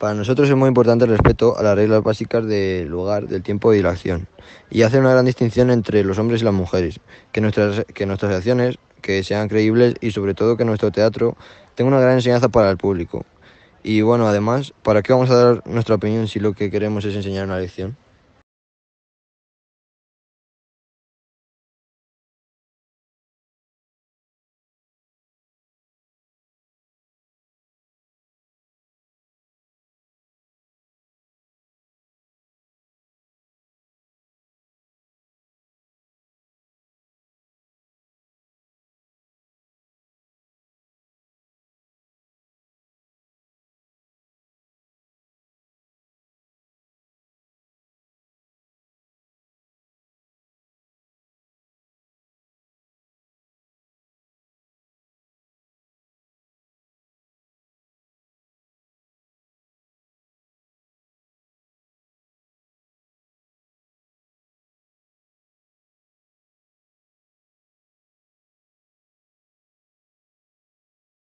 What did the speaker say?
Para nosotros es muy importante el respeto a las reglas básicas del lugar, del tiempo y de la acción, y hacer una gran distinción entre los hombres y las mujeres, que nuestras, que nuestras acciones que sean creíbles y sobre todo que nuestro teatro tenga una gran enseñanza para el público. Y bueno, además, ¿para qué vamos a dar nuestra opinión si lo que queremos es enseñar una lección?